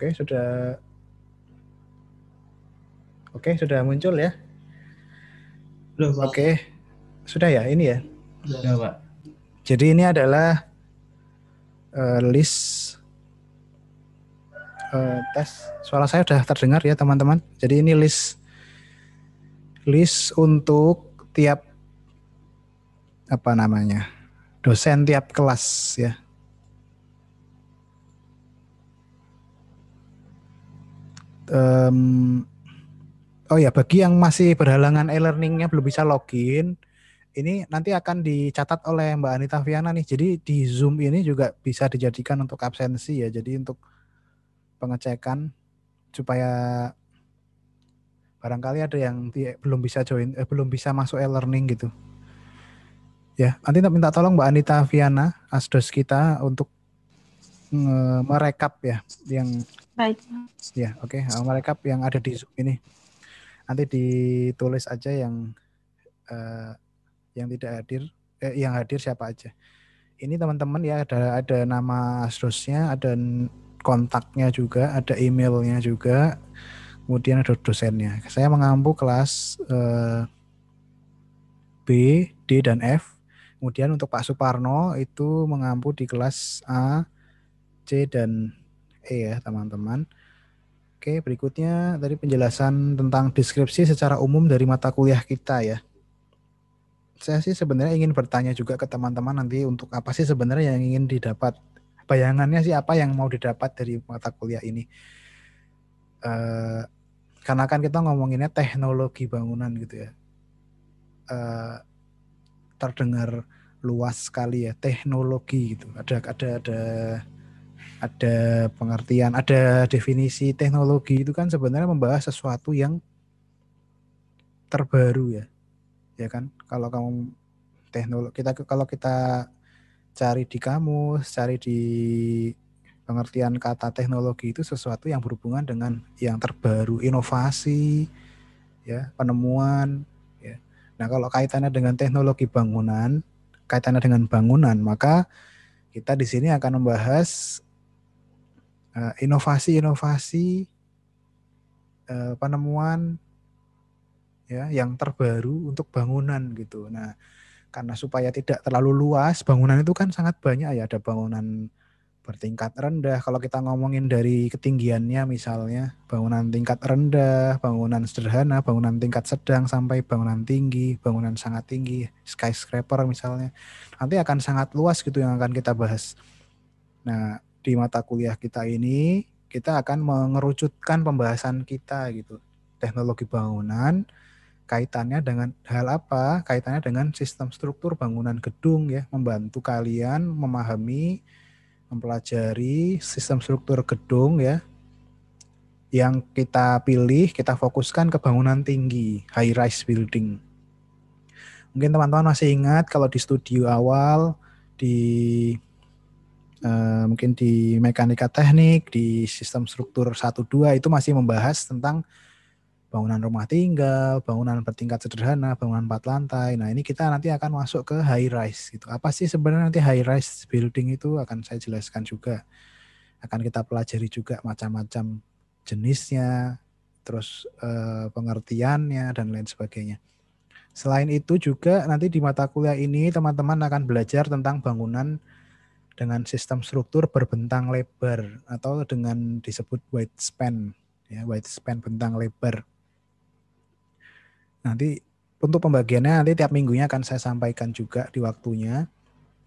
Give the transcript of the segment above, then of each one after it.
Oke, sudah Oke, sudah muncul ya? Oke, okay. Oke. Sudah ya ini ya? Sudah, Pak. Jadi ini adalah uh, list uh, tes. Suara saya sudah terdengar ya, teman-teman. Jadi ini list list untuk tiap apa namanya? dosen tiap kelas ya. um, oh ya bagi yang masih berhalangan e-learningnya belum bisa login ini nanti akan dicatat oleh Mbak Anita Viana nih jadi di Zoom ini juga bisa dijadikan untuk absensi ya jadi untuk pengecekan supaya barangkali ada yang belum bisa join eh, belum bisa masuk e-learning gitu ya nanti minta tolong Mbak Anita Viana asdos kita untuk merekap ya yang baik. Ya, oke. Okay. yang ada di Zoom ini. Nanti ditulis aja yang uh, yang tidak hadir, eh, yang hadir siapa aja. Ini teman-teman ya ada ada nama asdosnya, ada kontaknya juga, ada emailnya juga, kemudian ada dosennya. Saya mengampu kelas uh, B, D dan F. Kemudian untuk Pak Suparno itu mengampu di kelas A, C dan E ya teman-teman. Oke, berikutnya tadi penjelasan tentang deskripsi secara umum dari mata kuliah kita ya. Saya sih sebenarnya ingin bertanya juga ke teman-teman nanti untuk apa sih sebenarnya yang ingin didapat. Bayangannya sih apa yang mau didapat dari mata kuliah ini. Uh, karena kan kita ngomonginnya teknologi bangunan gitu ya. Uh, terdengar luas sekali ya teknologi gitu. Ada ada ada ada pengertian, ada definisi teknologi itu kan sebenarnya membahas sesuatu yang terbaru ya. Ya kan? Kalau kamu teknologi kita kalau kita cari di kamus, cari di pengertian kata teknologi itu sesuatu yang berhubungan dengan yang terbaru, inovasi, ya, penemuan, ya. Nah, kalau kaitannya dengan teknologi bangunan, kaitannya dengan bangunan, maka kita di sini akan membahas Eh, inovasi-inovasi eh, penemuan ya yang terbaru untuk bangunan gitu. Nah, karena supaya tidak terlalu luas, bangunan itu kan sangat banyak ya ada bangunan bertingkat rendah. Kalau kita ngomongin dari ketinggiannya misalnya bangunan tingkat rendah, bangunan sederhana, bangunan tingkat sedang sampai bangunan tinggi, bangunan sangat tinggi, skyscraper misalnya. Nanti akan sangat luas gitu yang akan kita bahas. Nah, di mata kuliah kita ini kita akan mengerucutkan pembahasan kita gitu. Teknologi bangunan kaitannya dengan hal apa? Kaitannya dengan sistem struktur bangunan gedung ya, membantu kalian memahami mempelajari sistem struktur gedung ya yang kita pilih, kita fokuskan ke bangunan tinggi, high rise building. Mungkin teman-teman masih ingat kalau di studio awal di Eh, mungkin di mekanika teknik, di sistem struktur 1 2 itu masih membahas tentang bangunan rumah tinggal, bangunan bertingkat sederhana, bangunan empat lantai. Nah, ini kita nanti akan masuk ke high rise gitu. Apa sih sebenarnya nanti high rise building itu akan saya jelaskan juga. Akan kita pelajari juga macam-macam jenisnya, terus eh, pengertiannya dan lain sebagainya. Selain itu juga nanti di mata kuliah ini teman-teman akan belajar tentang bangunan dengan sistem struktur berbentang lebar atau dengan disebut wide span ya wide span bentang lebar. Nanti untuk pembagiannya nanti tiap minggunya akan saya sampaikan juga di waktunya.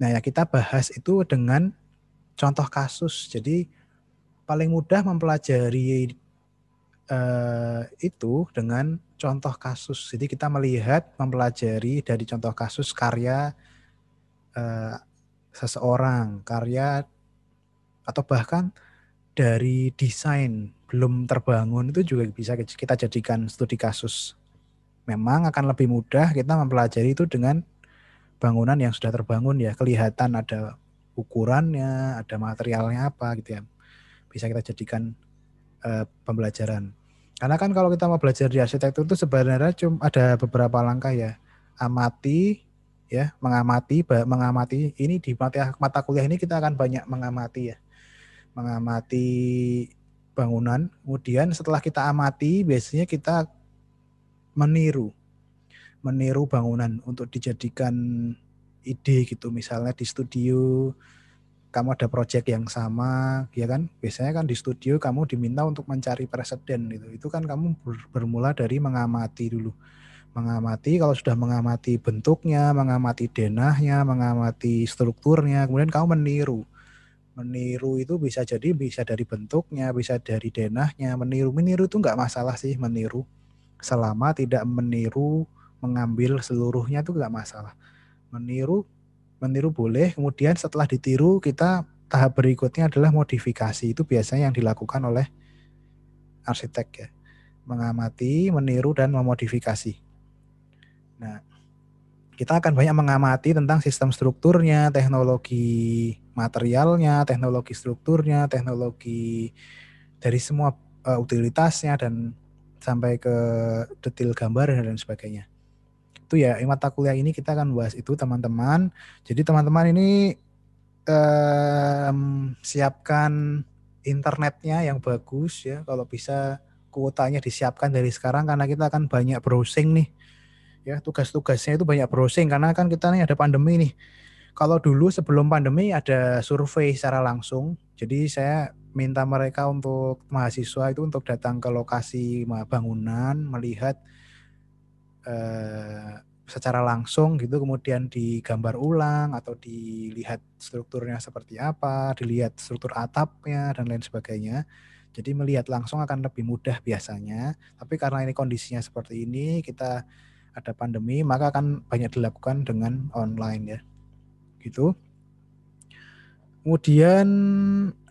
Nah, ya kita bahas itu dengan contoh kasus. Jadi paling mudah mempelajari eh, itu dengan contoh kasus. Jadi kita melihat mempelajari dari contoh kasus karya eh, seseorang, karya atau bahkan dari desain belum terbangun itu juga bisa kita jadikan studi kasus. Memang akan lebih mudah kita mempelajari itu dengan bangunan yang sudah terbangun ya, kelihatan ada ukurannya, ada materialnya apa gitu ya. Bisa kita jadikan uh, pembelajaran. Karena kan kalau kita mau belajar di arsitektur itu sebenarnya cuma ada beberapa langkah ya. Amati, ya mengamati mengamati ini di mata mata kuliah ini kita akan banyak mengamati ya mengamati bangunan kemudian setelah kita amati biasanya kita meniru meniru bangunan untuk dijadikan ide gitu misalnya di studio kamu ada proyek yang sama ya kan biasanya kan di studio kamu diminta untuk mencari presiden gitu itu kan kamu bermula dari mengamati dulu mengamati kalau sudah mengamati bentuknya, mengamati denahnya, mengamati strukturnya, kemudian kamu meniru. Meniru itu bisa jadi bisa dari bentuknya, bisa dari denahnya. Meniru meniru itu nggak masalah sih meniru, selama tidak meniru mengambil seluruhnya itu nggak masalah. Meniru meniru boleh, kemudian setelah ditiru kita tahap berikutnya adalah modifikasi. Itu biasanya yang dilakukan oleh arsitek ya. Mengamati, meniru dan memodifikasi. Nah, kita akan banyak mengamati tentang sistem strukturnya, teknologi materialnya, teknologi strukturnya, teknologi dari semua uh, utilitasnya dan sampai ke detail gambar dan sebagainya. Itu ya mata kuliah ini kita akan bahas itu teman-teman. Jadi teman-teman ini um, siapkan internetnya yang bagus ya kalau bisa kuotanya disiapkan dari sekarang karena kita akan banyak browsing nih ya tugas-tugasnya itu banyak browsing karena kan kita nih ada pandemi nih kalau dulu sebelum pandemi ada survei secara langsung. Jadi saya minta mereka untuk mahasiswa itu untuk datang ke lokasi bangunan, melihat eh, secara langsung gitu, kemudian digambar ulang atau dilihat strukturnya seperti apa, dilihat struktur atapnya dan lain sebagainya. Jadi melihat langsung akan lebih mudah biasanya. Tapi karena ini kondisinya seperti ini, kita ada pandemi maka akan banyak dilakukan dengan online ya gitu kemudian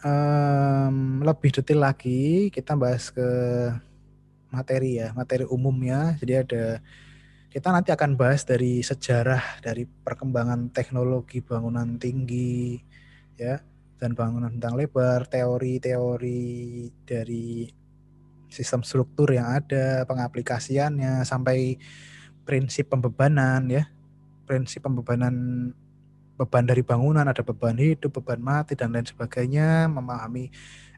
um, lebih detail lagi kita bahas ke materi ya materi umumnya jadi ada kita nanti akan bahas dari sejarah dari perkembangan teknologi bangunan tinggi ya dan bangunan tentang lebar teori-teori dari sistem struktur yang ada pengaplikasiannya sampai prinsip pembebanan ya prinsip pembebanan beban dari bangunan ada beban hidup beban mati dan lain sebagainya memahami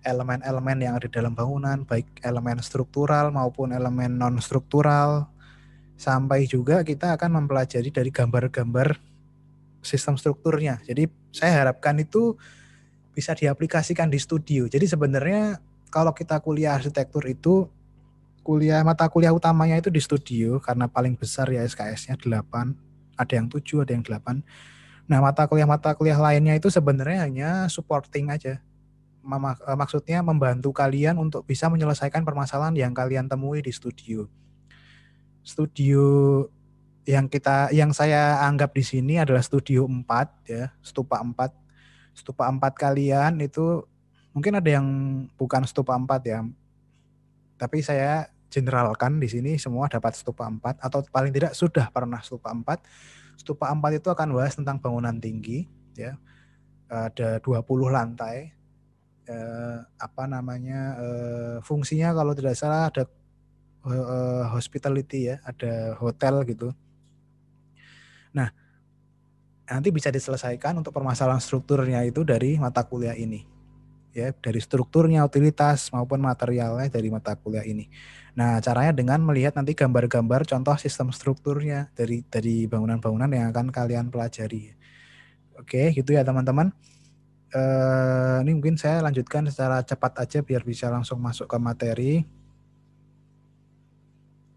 elemen-elemen yang ada dalam bangunan baik elemen struktural maupun elemen non struktural sampai juga kita akan mempelajari dari gambar-gambar sistem strukturnya jadi saya harapkan itu bisa diaplikasikan di studio jadi sebenarnya kalau kita kuliah arsitektur itu kuliah mata kuliah utamanya itu di studio karena paling besar ya SKS-nya 8, ada yang 7, ada yang 8. Nah, mata kuliah-mata kuliah lainnya itu sebenarnya hanya supporting aja. Eh, maksudnya membantu kalian untuk bisa menyelesaikan permasalahan yang kalian temui di studio. Studio yang kita yang saya anggap di sini adalah studio 4 ya, stupa 4. Stupa 4 kalian itu mungkin ada yang bukan stupa 4 ya. Tapi saya generalkan di sini semua dapat stupa 4 atau paling tidak sudah pernah stupa 4. Stupa 4 itu akan bahas tentang bangunan tinggi ya. Ada 20 lantai. Eh, apa namanya? Eh, fungsinya kalau tidak salah ada eh, eh, hospitality ya, ada hotel gitu. Nah, nanti bisa diselesaikan untuk permasalahan strukturnya itu dari mata kuliah ini ya dari strukturnya, utilitas maupun materialnya dari mata kuliah ini. Nah, caranya dengan melihat nanti gambar-gambar contoh sistem strukturnya dari dari bangunan-bangunan yang akan kalian pelajari. Oke, gitu ya teman-teman. E, ini mungkin saya lanjutkan secara cepat aja biar bisa langsung masuk ke materi.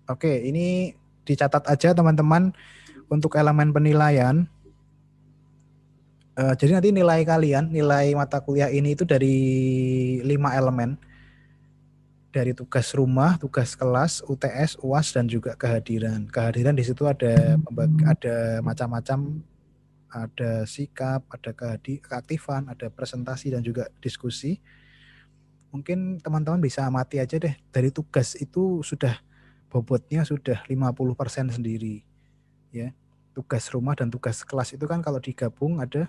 Oke, ini dicatat aja teman-teman untuk elemen penilaian uh, jadi nanti nilai kalian, nilai mata kuliah ini itu dari lima elemen. Dari tugas rumah, tugas kelas, UTS, UAS dan juga kehadiran. Kehadiran di situ ada ada macam-macam ada sikap, ada keaktifan, ada presentasi dan juga diskusi. Mungkin teman-teman bisa amati aja deh dari tugas itu sudah bobotnya sudah 50% sendiri. Ya. Tugas rumah dan tugas kelas itu kan kalau digabung ada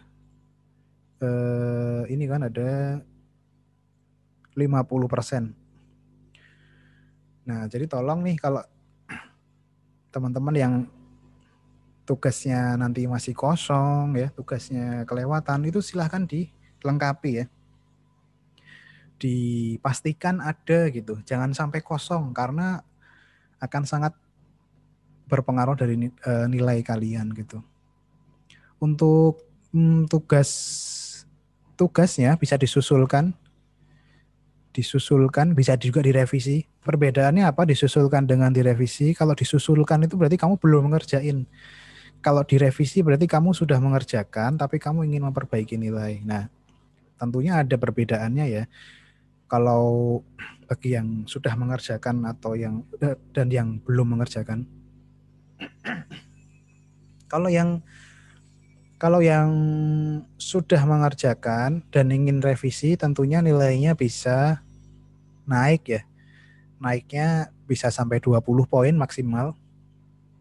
eh, ini kan ada 50%. Nah, jadi tolong nih kalau teman-teman yang tugasnya nanti masih kosong ya, tugasnya kelewatan itu silahkan dilengkapi ya. Dipastikan ada gitu, jangan sampai kosong karena akan sangat berpengaruh dari eh, nilai kalian gitu. Untuk hmm, tugas tugasnya bisa disusulkan disusulkan bisa juga direvisi perbedaannya apa disusulkan dengan direvisi kalau disusulkan itu berarti kamu belum mengerjain kalau direvisi berarti kamu sudah mengerjakan tapi kamu ingin memperbaiki nilai nah tentunya ada perbedaannya ya kalau bagi yang sudah mengerjakan atau yang dan yang belum mengerjakan kalau yang kalau yang sudah mengerjakan dan ingin revisi tentunya nilainya bisa naik ya. Naiknya bisa sampai 20 poin maksimal.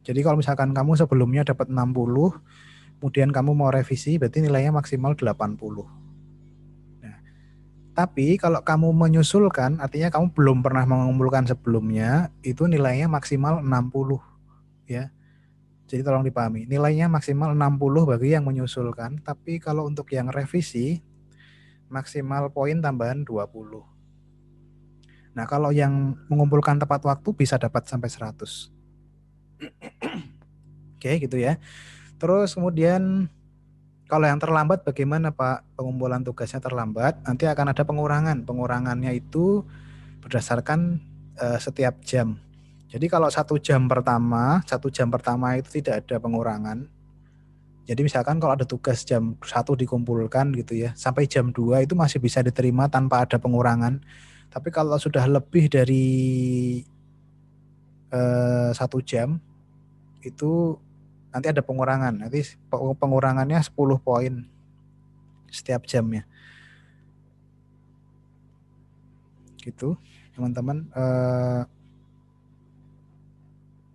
Jadi kalau misalkan kamu sebelumnya dapat 60, kemudian kamu mau revisi berarti nilainya maksimal 80 nah, tapi kalau kamu menyusulkan artinya kamu belum pernah mengumpulkan sebelumnya itu nilainya maksimal 60 ya jadi tolong dipahami, nilainya maksimal 60 bagi yang menyusulkan, tapi kalau untuk yang revisi maksimal poin tambahan 20. Nah, kalau yang mengumpulkan tepat waktu bisa dapat sampai 100. Oke, gitu ya. Terus kemudian kalau yang terlambat bagaimana Pak pengumpulan tugasnya terlambat? Nanti akan ada pengurangan. Pengurangannya itu berdasarkan uh, setiap jam jadi kalau satu jam pertama, satu jam pertama itu tidak ada pengurangan. Jadi misalkan kalau ada tugas jam satu dikumpulkan gitu ya, sampai jam 2 itu masih bisa diterima tanpa ada pengurangan. Tapi kalau sudah lebih dari eh, satu jam itu nanti ada pengurangan. Nanti pengurangannya 10 poin setiap jamnya. Gitu, teman-teman. Eh,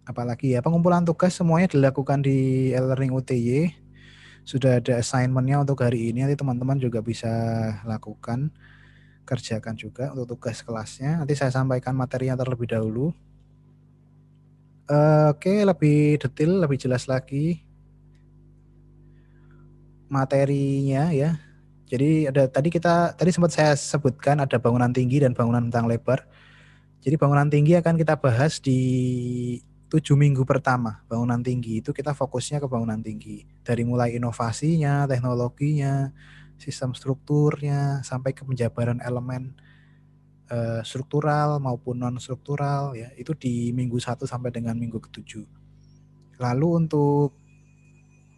apalagi ya pengumpulan tugas semuanya dilakukan di e-learning UTY sudah ada assignmentnya untuk hari ini nanti teman-teman juga bisa lakukan kerjakan juga untuk tugas kelasnya nanti saya sampaikan materinya terlebih dahulu oke lebih detail lebih jelas lagi materinya ya jadi ada tadi kita tadi sempat saya sebutkan ada bangunan tinggi dan bangunan tentang lebar jadi bangunan tinggi akan kita bahas di tujuh minggu pertama bangunan tinggi itu kita fokusnya ke bangunan tinggi dari mulai inovasinya teknologinya sistem strukturnya sampai ke penjabaran elemen e, struktural maupun non struktural ya itu di minggu satu sampai dengan minggu ketujuh lalu untuk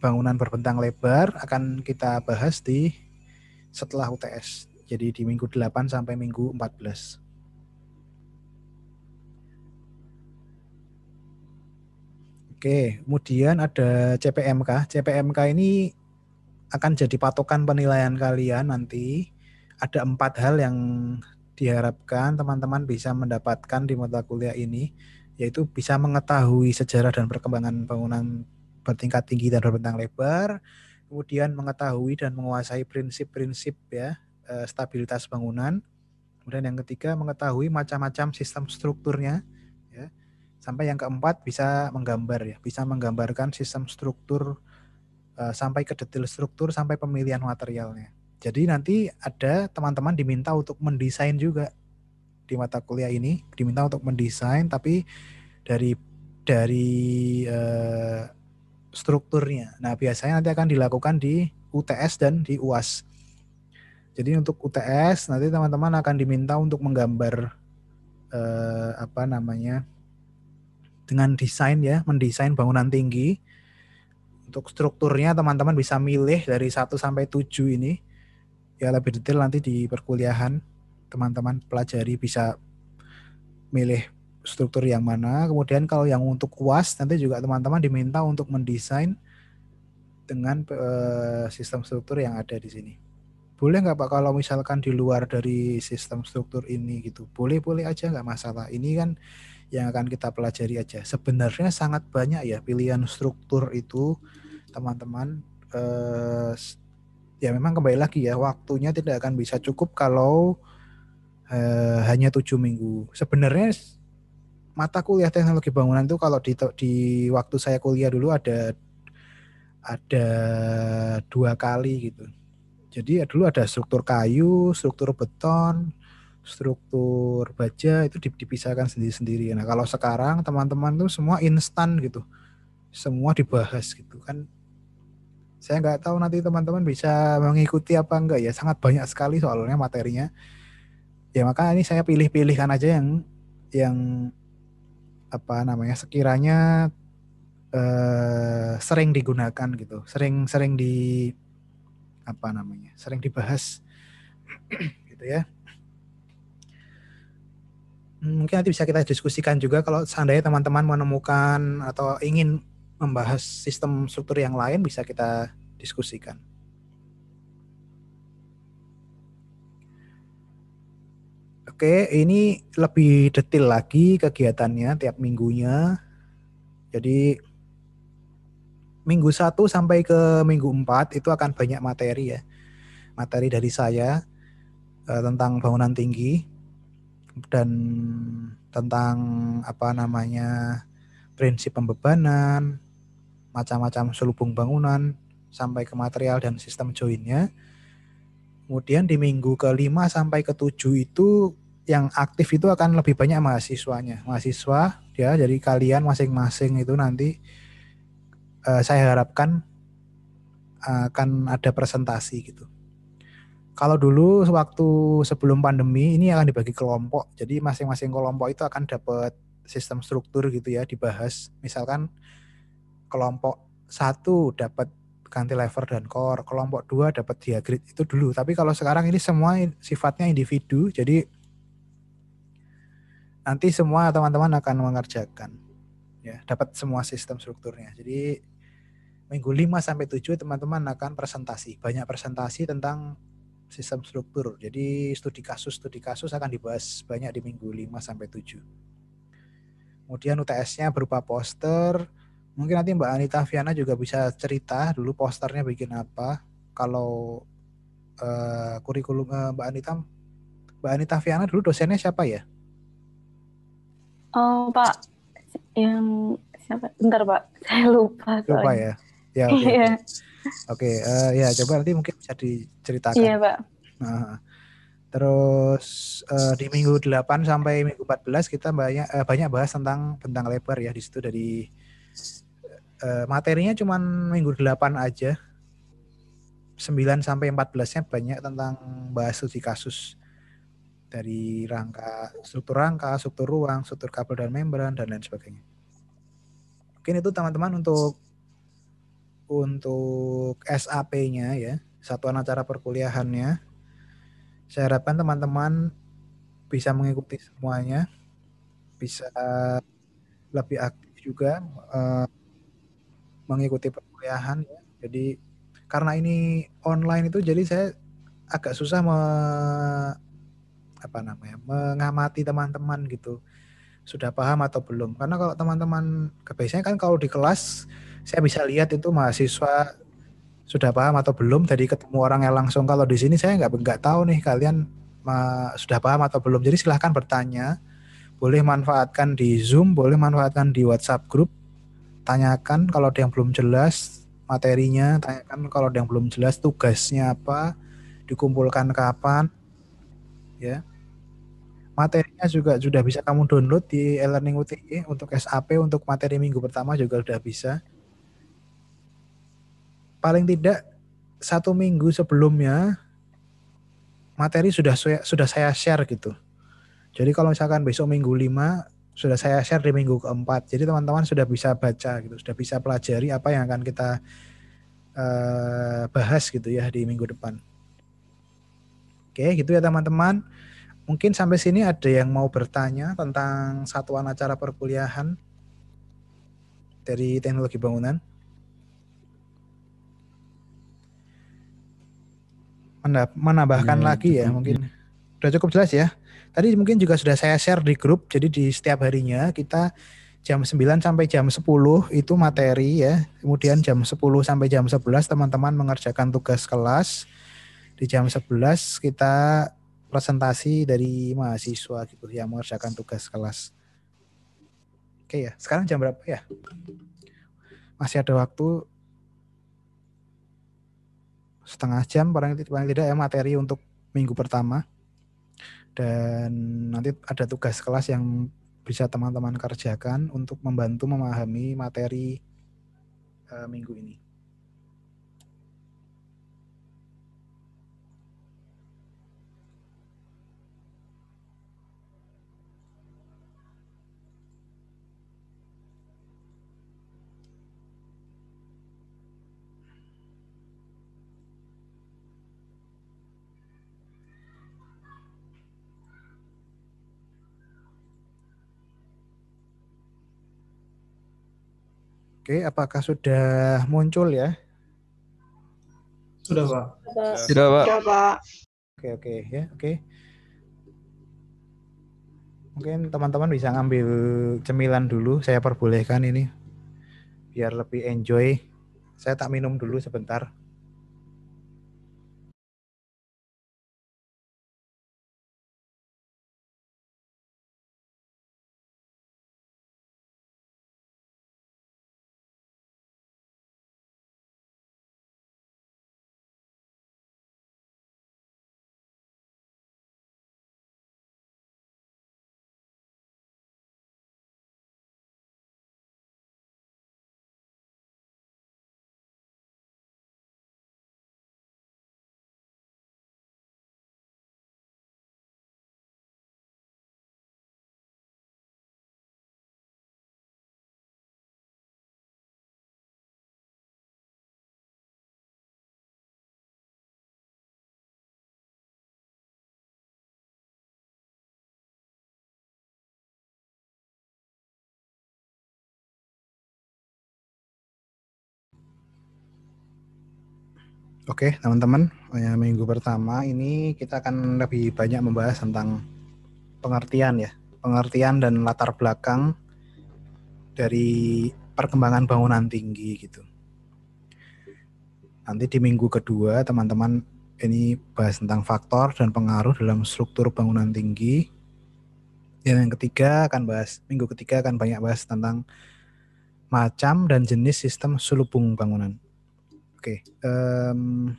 bangunan berbentang lebar akan kita bahas di setelah UTS jadi di minggu 8 sampai minggu 14 Oke, kemudian ada CPMK. CPMK ini akan jadi patokan penilaian kalian nanti. Ada empat hal yang diharapkan teman-teman bisa mendapatkan di mata kuliah ini, yaitu bisa mengetahui sejarah dan perkembangan bangunan bertingkat tinggi dan berbentang lebar, kemudian mengetahui dan menguasai prinsip-prinsip ya eh, stabilitas bangunan, kemudian yang ketiga mengetahui macam-macam sistem strukturnya, Sampai yang keempat bisa menggambar ya, bisa menggambarkan sistem struktur uh, sampai ke detail struktur sampai pemilihan materialnya. Jadi nanti ada teman-teman diminta untuk mendesain juga di mata kuliah ini, diminta untuk mendesain tapi dari dari uh, strukturnya. Nah, biasanya nanti akan dilakukan di UTS dan di UAS. Jadi untuk UTS nanti teman-teman akan diminta untuk menggambar eh, apa namanya dengan desain ya, mendesain bangunan tinggi. Untuk strukturnya teman-teman bisa milih dari 1 sampai 7 ini. Ya lebih detail nanti di perkuliahan teman-teman pelajari bisa milih struktur yang mana. Kemudian kalau yang untuk kuas nanti juga teman-teman diminta untuk mendesain dengan uh, sistem struktur yang ada di sini. Boleh nggak Pak kalau misalkan di luar dari sistem struktur ini gitu? Boleh-boleh aja nggak masalah. Ini kan yang akan kita pelajari aja. Sebenarnya sangat banyak ya pilihan struktur itu teman-teman eh, ya memang kembali lagi ya waktunya tidak akan bisa cukup kalau eh, hanya tujuh minggu. Sebenarnya mata kuliah teknologi bangunan itu kalau di di waktu saya kuliah dulu ada ada dua kali gitu. Jadi ya dulu ada struktur kayu, struktur beton, struktur baja itu dipisahkan sendiri-sendiri. Nah, kalau sekarang teman-teman tuh semua instan gitu. Semua dibahas gitu kan. Saya nggak tahu nanti teman-teman bisa mengikuti apa enggak ya. Sangat banyak sekali soalnya materinya. Ya maka ini saya pilih-pilihkan aja yang yang apa namanya sekiranya eh, sering digunakan gitu, sering-sering di apa namanya, sering dibahas gitu ya. Hmm, mungkin nanti bisa kita diskusikan juga kalau seandainya teman-teman menemukan atau ingin membahas sistem struktur yang lain bisa kita diskusikan. Oke, ini lebih detail lagi kegiatannya tiap minggunya. Jadi minggu 1 sampai ke minggu 4 itu akan banyak materi ya. Materi dari saya eh, tentang bangunan tinggi dan tentang apa namanya prinsip pembebanan, macam-macam selubung bangunan sampai ke material dan sistem joinnya. Kemudian di minggu kelima sampai ketujuh itu yang aktif itu akan lebih banyak mahasiswanya, mahasiswa ya. Jadi kalian masing-masing itu nanti uh, saya harapkan eh, akan ada presentasi gitu. Kalau dulu waktu sebelum pandemi ini akan dibagi kelompok. Jadi masing-masing kelompok itu akan dapat sistem struktur gitu ya dibahas. Misalkan kelompok satu dapat ganti lever dan core, kelompok dua dapat diagrid itu dulu. Tapi kalau sekarang ini semua sifatnya individu. Jadi nanti semua teman-teman akan mengerjakan ya dapat semua sistem strukturnya jadi minggu 5 sampai 7 teman-teman akan presentasi banyak presentasi tentang sistem struktur. Jadi studi kasus-studi kasus akan dibahas banyak di minggu 5 sampai 7. Kemudian UTS-nya berupa poster. Mungkin nanti Mbak Anita Viana juga bisa cerita dulu posternya bikin apa. Kalau uh, kurikulum uh, Mbak Anita Mbak Anita Viana dulu dosennya siapa ya? Oh, Pak yang siapa? Bentar, Pak. Saya lupa. Lupa ya. Ya. Okay. Iya. Oke, okay, uh, eh, ya coba nanti mungkin bisa diceritakan. Iya, Pak. Nah, terus uh, di minggu 8 sampai minggu 14 kita banyak uh, banyak bahas tentang bentang lebar ya di situ dari uh, materinya cuman minggu 8 aja. 9 sampai 14-nya banyak tentang bahas studi kasus dari rangka struktur rangka, struktur ruang, struktur kabel dan membran dan lain sebagainya. Mungkin itu teman-teman untuk untuk SAP-nya ya, satuan acara perkuliahannya. Saya harapkan teman-teman bisa mengikuti semuanya, bisa lebih aktif juga uh, mengikuti perkuliahan ya. Jadi karena ini online itu jadi saya agak susah me, apa namanya mengamati teman-teman gitu sudah paham atau belum karena kalau teman-teman kebiasaan kan kalau di kelas saya bisa lihat itu mahasiswa sudah paham atau belum Jadi ketemu orangnya langsung kalau di sini saya nggak nggak tahu nih kalian sudah paham atau belum jadi silahkan bertanya boleh manfaatkan di Zoom boleh manfaatkan di WhatsApp grup tanyakan kalau ada yang belum jelas materinya tanyakan kalau ada yang belum jelas tugasnya apa dikumpulkan kapan ya materinya juga sudah bisa kamu download di e-learning UTI e, untuk SAP untuk materi minggu pertama juga sudah bisa paling tidak satu minggu sebelumnya materi sudah sudah saya share gitu. Jadi kalau misalkan besok minggu 5 sudah saya share di minggu keempat. Jadi teman-teman sudah bisa baca gitu, sudah bisa pelajari apa yang akan kita uh, bahas gitu ya di minggu depan. Oke, gitu ya teman-teman. Mungkin sampai sini ada yang mau bertanya tentang satuan acara perkuliahan dari Teknologi Bangunan. menambahkan hmm, lagi ya mungkin sudah cukup jelas ya. Tadi mungkin juga sudah saya share di grup. Jadi di setiap harinya kita jam 9 sampai jam 10 itu materi ya. Kemudian jam 10 sampai jam 11 teman-teman mengerjakan tugas kelas. Di jam 11 kita presentasi dari mahasiswa gitu yang mengerjakan tugas kelas. Oke ya, sekarang jam berapa ya? Masih ada waktu setengah jam paling, paling tidak ya materi untuk minggu pertama dan nanti ada tugas kelas yang bisa teman-teman kerjakan untuk membantu memahami materi uh, minggu ini. Oke, apakah sudah muncul ya? Sudah, Pak. Sudah, Pak. Sudah, Pak. Oke, oke, ya, oke. Mungkin teman-teman bisa ngambil cemilan dulu, saya perbolehkan ini. Biar lebih enjoy. Saya tak minum dulu sebentar. Oke, teman-teman, eh, minggu pertama ini kita akan lebih banyak membahas tentang pengertian ya, pengertian dan latar belakang dari perkembangan bangunan tinggi gitu. Nanti di minggu kedua teman-teman ini bahas tentang faktor dan pengaruh dalam struktur bangunan tinggi. Dan yang ketiga akan bahas minggu ketiga akan banyak bahas tentang macam dan jenis sistem sulubung bangunan. Oke, okay. um,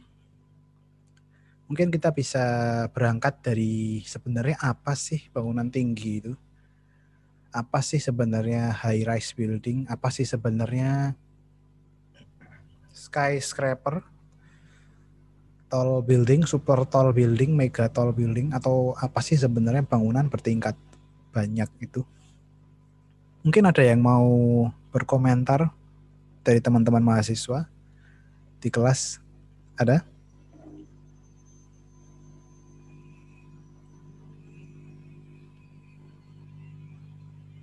mungkin kita bisa berangkat dari sebenarnya apa sih bangunan tinggi itu? Apa sih sebenarnya high rise building? Apa sih sebenarnya skyscraper? Tall building, super tall building, mega tall building atau apa sih sebenarnya bangunan bertingkat banyak itu? Mungkin ada yang mau berkomentar dari teman-teman mahasiswa? di kelas ada?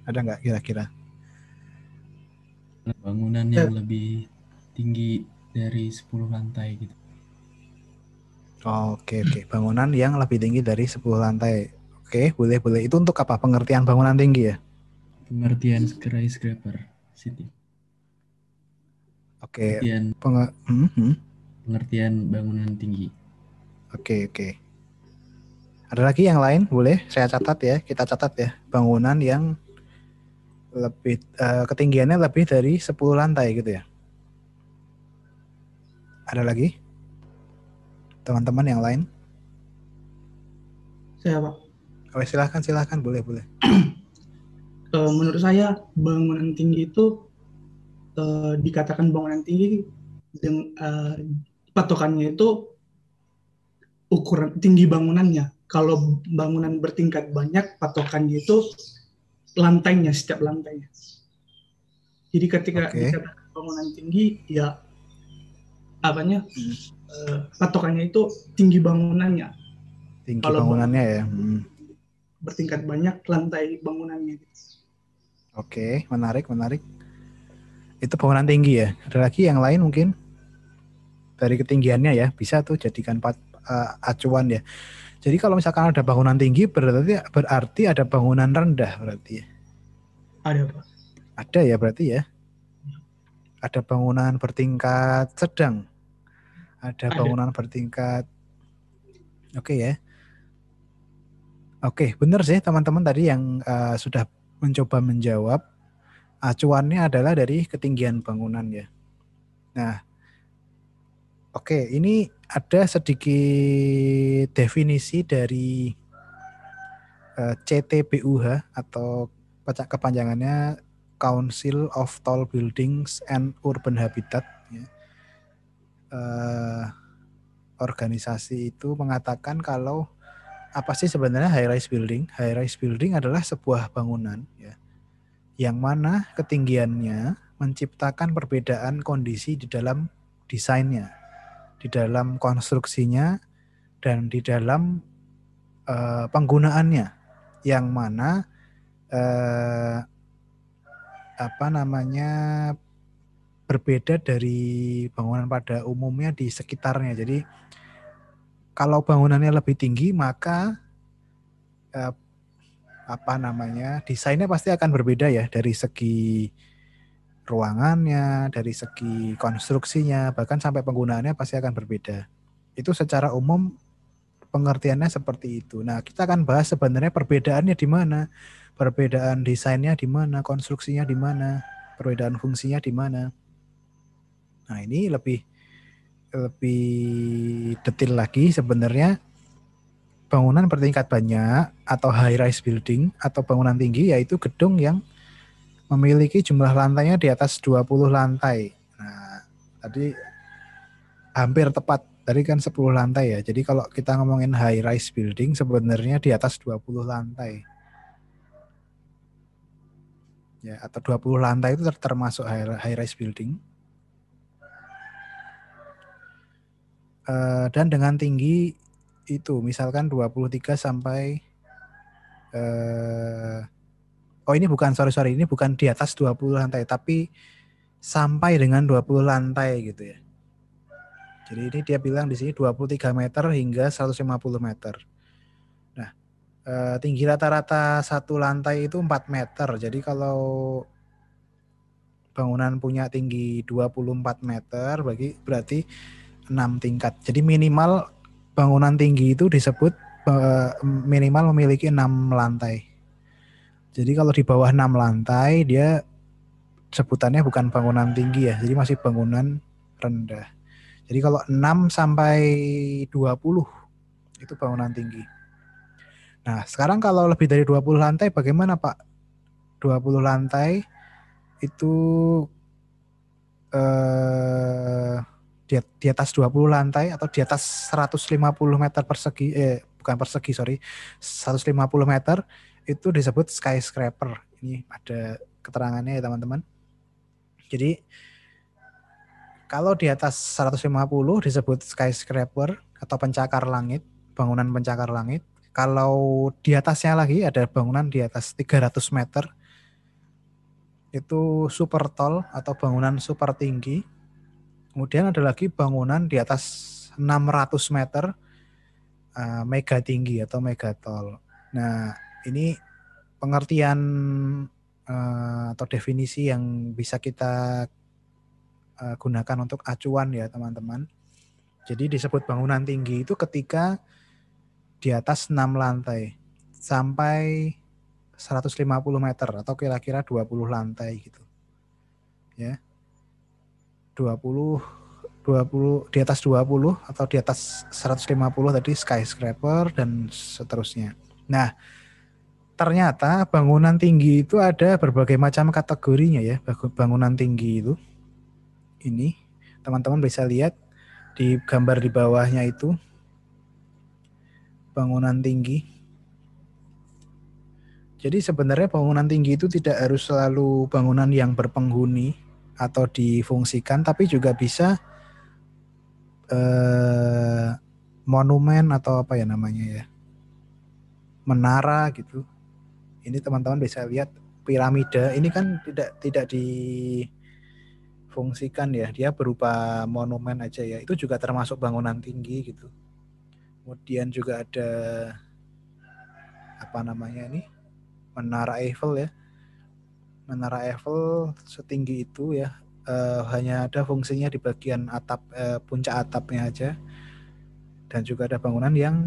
Ada nggak kira-kira? Nah, bangunan yang ya. lebih tinggi dari 10 lantai gitu. Oh, oke, oke. Bangunan yang lebih tinggi dari 10 lantai. Oke, boleh, boleh. Itu untuk apa? Pengertian bangunan tinggi ya? Pengertian skyscraper city. Oke. Okay. Pengertian, hmm, -hmm. pengertian bangunan tinggi. Oke okay, oke. Okay. Ada lagi yang lain boleh saya catat ya kita catat ya bangunan yang lebih uh, ketinggiannya lebih dari 10 lantai gitu ya. Ada lagi? Teman-teman yang lain? Saya, Pak. Oh, silahkan, silahkan. Boleh, boleh. Eh, menurut saya, bangunan tinggi itu Eh, dikatakan bangunan tinggi dengan uh, eh, patokannya itu ukuran tinggi bangunannya. Kalau bangunan bertingkat banyak, patokannya itu lantainya setiap lantainya. Jadi ketika okay. dikatakan bangunan tinggi, ya apanya hmm. uh, patokannya itu tinggi bangunannya. Tinggi Kalau bangunannya ya. Hmm. Bertingkat banyak lantai bangunannya. Oke, okay, menarik, menarik itu bangunan tinggi ya ada lagi yang lain mungkin dari ketinggiannya ya bisa tuh jadikan pat, uh, acuan ya jadi kalau misalkan ada bangunan tinggi berarti berarti ada bangunan rendah berarti ya ada pak ada ya berarti ya ada bangunan bertingkat sedang ada, ada. bangunan bertingkat oke okay ya oke okay, benar sih teman-teman tadi yang uh, sudah mencoba menjawab acuannya adalah dari ketinggian bangunan ya. Nah, oke, okay, ini ada sedikit definisi dari uh, eh, CTBUH atau kepanjangannya Council of Tall Buildings and Urban Habitat. Ya. Eh, organisasi itu mengatakan kalau apa sih sebenarnya high rise building? High rise building adalah sebuah bangunan ya yang mana ketinggiannya menciptakan perbedaan kondisi di dalam desainnya, di dalam konstruksinya, dan di dalam uh, penggunaannya, yang mana uh, apa namanya berbeda dari bangunan pada umumnya di sekitarnya. Jadi kalau bangunannya lebih tinggi maka eh, apa namanya desainnya pasti akan berbeda ya dari segi ruangannya, dari segi konstruksinya, bahkan sampai penggunaannya pasti akan berbeda. Itu secara umum pengertiannya seperti itu. Nah, kita akan bahas sebenarnya perbedaannya di mana, perbedaan desainnya di mana, konstruksinya di mana, perbedaan fungsinya di mana. Nah, ini lebih lebih detail lagi sebenarnya bangunan bertingkat banyak atau high rise building atau bangunan tinggi yaitu gedung yang memiliki jumlah lantainya di atas 20 lantai. Nah, tadi hampir tepat. Tadi kan 10 lantai ya. Jadi kalau kita ngomongin high rise building sebenarnya di atas 20 lantai. Ya, atau 20 lantai itu termasuk high rise building. Eh, dan dengan tinggi itu misalkan 23 sampai eh, oh ini bukan sorry sorry ini bukan di atas 20 lantai tapi sampai dengan 20 lantai gitu ya. Jadi ini dia bilang di sini 23 meter hingga 150 meter. Nah, eh, tinggi rata-rata satu lantai itu 4 meter. Jadi kalau bangunan punya tinggi 24 meter bagi berarti 6 tingkat. Jadi minimal bangunan tinggi itu disebut uh, minimal memiliki enam lantai. Jadi kalau di bawah enam lantai dia sebutannya bukan bangunan tinggi ya, jadi masih bangunan rendah. Jadi kalau 6 sampai 20 itu bangunan tinggi. Nah, sekarang kalau lebih dari 20 lantai bagaimana Pak? 20 lantai itu eh di, di atas 20 lantai atau di atas 150 meter persegi eh bukan persegi sorry 150 meter itu disebut skyscraper ini ada keterangannya ya teman-teman jadi kalau di atas 150 disebut skyscraper atau pencakar langit bangunan pencakar langit kalau di atasnya lagi ada bangunan di atas 300 meter itu super tall atau bangunan super tinggi Kemudian ada lagi bangunan di atas 600 meter uh, mega tinggi atau megatol. Nah, ini pengertian uh, atau definisi yang bisa kita uh, gunakan untuk acuan ya teman-teman. Jadi disebut bangunan tinggi itu ketika di atas 6 lantai sampai 150 meter atau kira-kira 20 lantai gitu. Ya. 20 20 di atas 20 atau di atas 150 tadi skyscraper dan seterusnya. Nah, ternyata bangunan tinggi itu ada berbagai macam kategorinya ya, bangunan tinggi itu. Ini teman-teman bisa lihat di gambar di bawahnya itu bangunan tinggi. Jadi sebenarnya bangunan tinggi itu tidak harus selalu bangunan yang berpenghuni, atau difungsikan, tapi juga bisa eh, monumen atau apa ya namanya ya, menara gitu. Ini teman-teman bisa lihat piramida. Ini kan tidak tidak difungsikan ya, dia berupa monumen aja ya. Itu juga termasuk bangunan tinggi gitu. Kemudian juga ada apa namanya ini menara Eiffel ya Menara Eiffel setinggi itu ya uh, hanya ada fungsinya di bagian atap uh, puncak atapnya aja dan juga ada bangunan yang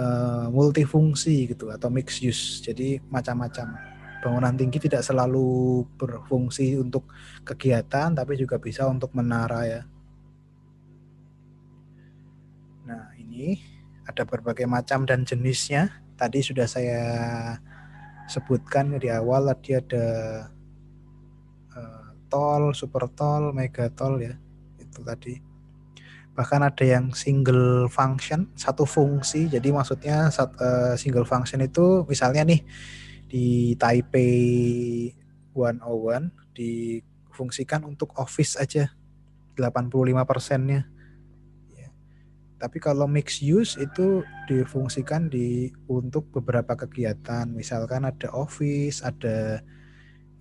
uh, multifungsi gitu atau mixed use jadi macam-macam bangunan tinggi tidak selalu berfungsi untuk kegiatan tapi juga bisa untuk menara ya nah ini ada berbagai macam dan jenisnya tadi sudah saya sebutkan di awal tadi ada uh, tol, super tol, mega tol ya itu tadi. Bahkan ada yang single function, satu fungsi. Jadi maksudnya sat, uh, single function itu misalnya nih di Taipei 101 difungsikan untuk office aja 85 persennya tapi kalau mix use itu difungsikan di untuk beberapa kegiatan, misalkan ada office, ada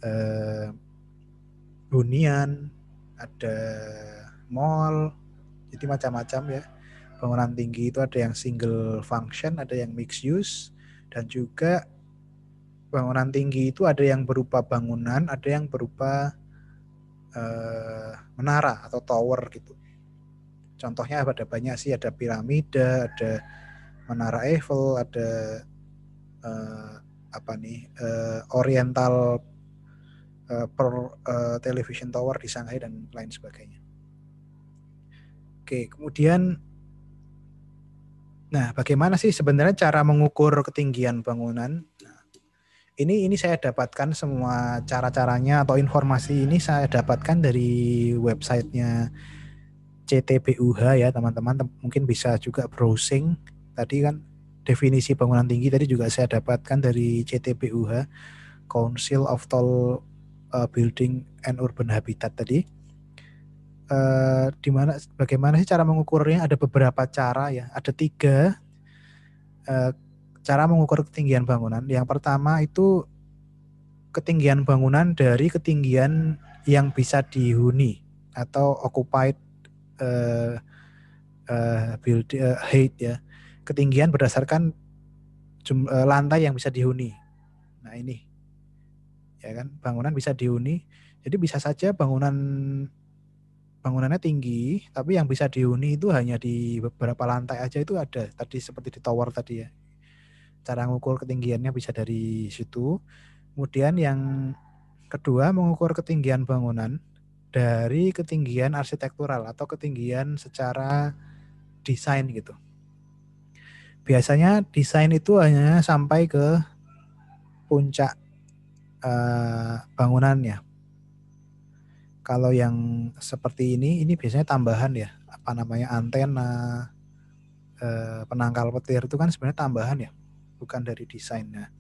eh, hunian, ada mall, jadi macam-macam ya. Bangunan tinggi itu ada yang single function, ada yang mix use, dan juga bangunan tinggi itu ada yang berupa bangunan, ada yang berupa eh, menara atau tower gitu. Contohnya ada banyak sih, ada piramida, ada menara Eiffel, ada uh, apa nih uh, Oriental uh, per uh, Television Tower di Shanghai dan lain sebagainya. Oke, kemudian Nah, bagaimana sih sebenarnya cara mengukur ketinggian bangunan? Nah, ini ini saya dapatkan semua cara-caranya atau informasi ini saya dapatkan dari websitenya CTBUH ya teman-teman mungkin bisa juga browsing tadi kan definisi bangunan tinggi tadi juga saya dapatkan dari CTBUH Council of Tall eh, Building and Urban Habitat tadi uh, eh, dimana bagaimana sih cara mengukurnya ada beberapa cara ya ada tiga uh, cara mengukur ketinggian bangunan yang pertama itu ketinggian bangunan dari ketinggian yang bisa dihuni atau occupied uh, uh, build uh, height ya ketinggian berdasarkan jum, uh, lantai yang bisa dihuni nah ini ya kan bangunan bisa dihuni jadi bisa saja bangunan bangunannya tinggi tapi yang bisa dihuni itu hanya di beberapa lantai aja itu ada tadi seperti di tower tadi ya cara mengukur ketinggiannya bisa dari situ kemudian yang kedua mengukur ketinggian bangunan dari ketinggian arsitektural atau ketinggian secara desain gitu. Biasanya desain itu hanya sampai ke puncak uh, bangunannya. Kalau yang seperti ini, ini biasanya tambahan ya, apa namanya antena, uh, penangkal petir itu kan sebenarnya tambahan ya, bukan dari desainnya.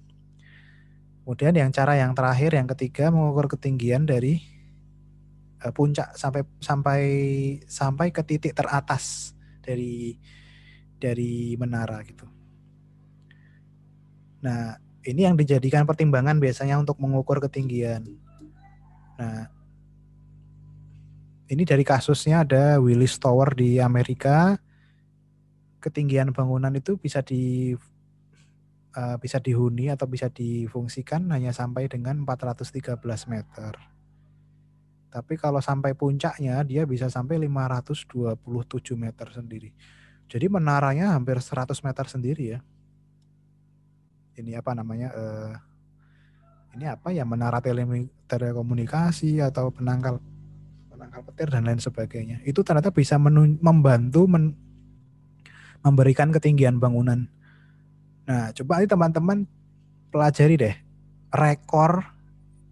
Kemudian yang cara yang terakhir, yang ketiga mengukur ketinggian dari Eh, puncak sampai sampai sampai ke titik teratas dari dari menara gitu. Nah, ini yang dijadikan pertimbangan biasanya untuk mengukur ketinggian. Nah, ini dari kasusnya ada Willis Tower di Amerika. Ketinggian bangunan itu bisa di eh, bisa dihuni atau bisa difungsikan hanya sampai dengan 413 meter. Tapi kalau sampai puncaknya dia bisa sampai 527 meter sendiri. Jadi menaranya hampir 100 meter sendiri ya. Ini apa namanya? Uh, ini apa ya menara tele telekomunikasi atau penangkal penangkal petir dan lain sebagainya. Itu ternyata bisa membantu men memberikan ketinggian bangunan. Nah, coba ini teman-teman pelajari deh rekor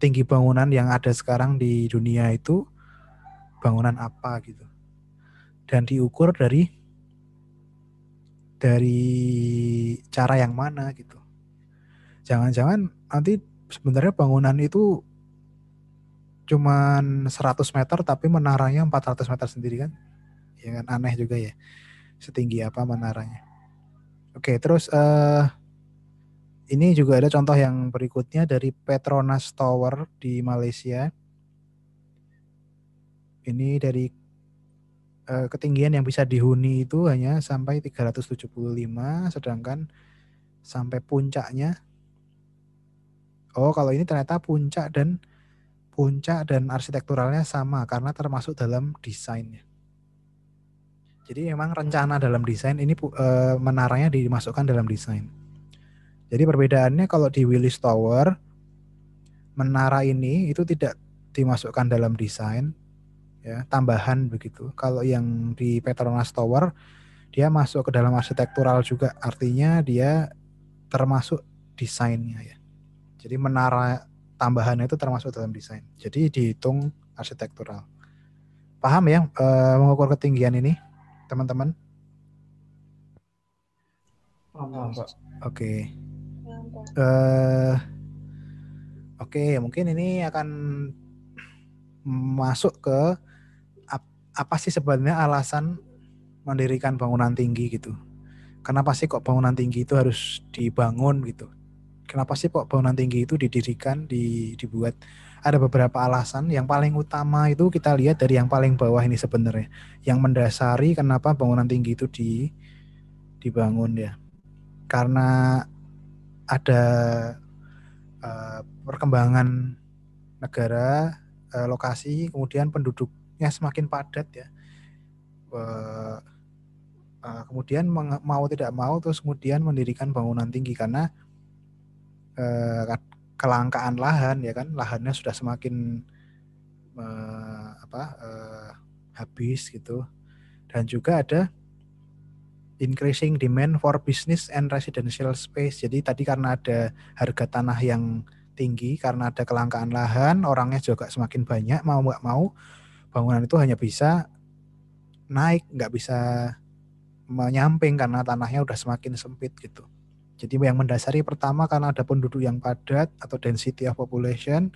tinggi bangunan yang ada sekarang di dunia itu bangunan apa gitu dan diukur dari dari cara yang mana gitu jangan-jangan nanti sebenarnya bangunan itu cuman 100 meter tapi menaranya 400 meter sendiri kan ya kan aneh juga ya setinggi apa menaranya oke terus uh, ini juga ada contoh yang berikutnya dari Petronas Tower di Malaysia. Ini dari uh, ketinggian yang bisa dihuni itu hanya sampai 375, sedangkan sampai puncaknya. Oh, kalau ini ternyata puncak dan puncak dan arsitekturalnya sama karena termasuk dalam desainnya. Jadi memang rencana dalam desain ini uh, menaranya dimasukkan dalam desain. Jadi perbedaannya kalau di Willis Tower menara ini itu tidak dimasukkan dalam desain ya, tambahan begitu. Kalau yang di Petronas Tower dia masuk ke dalam arsitektural juga, artinya dia termasuk desainnya ya. Jadi menara tambahannya itu termasuk dalam desain. Jadi dihitung arsitektural. Paham ya e, mengukur ketinggian ini, teman-teman? Paham, Pak. Oke. Okay uh, oke okay, ya mungkin ini akan masuk ke ap, apa sih sebenarnya alasan mendirikan bangunan tinggi gitu kenapa sih kok bangunan tinggi itu harus dibangun gitu kenapa sih kok bangunan tinggi itu didirikan di, dibuat ada beberapa alasan yang paling utama itu kita lihat dari yang paling bawah ini sebenarnya yang mendasari kenapa bangunan tinggi itu di dibangun ya karena ada uh, perkembangan negara, uh, lokasi, kemudian penduduknya semakin padat ya. Uh, uh, kemudian mau tidak mau terus kemudian mendirikan bangunan tinggi karena uh, kelangkaan lahan ya kan, lahannya sudah semakin uh, apa uh, habis gitu. Dan juga ada increasing demand for business and residential space. Jadi tadi karena ada harga tanah yang tinggi, karena ada kelangkaan lahan, orangnya juga semakin banyak, mau nggak mau bangunan itu hanya bisa naik, nggak bisa menyamping karena tanahnya udah semakin sempit gitu. Jadi yang mendasari pertama karena ada penduduk yang padat atau density of population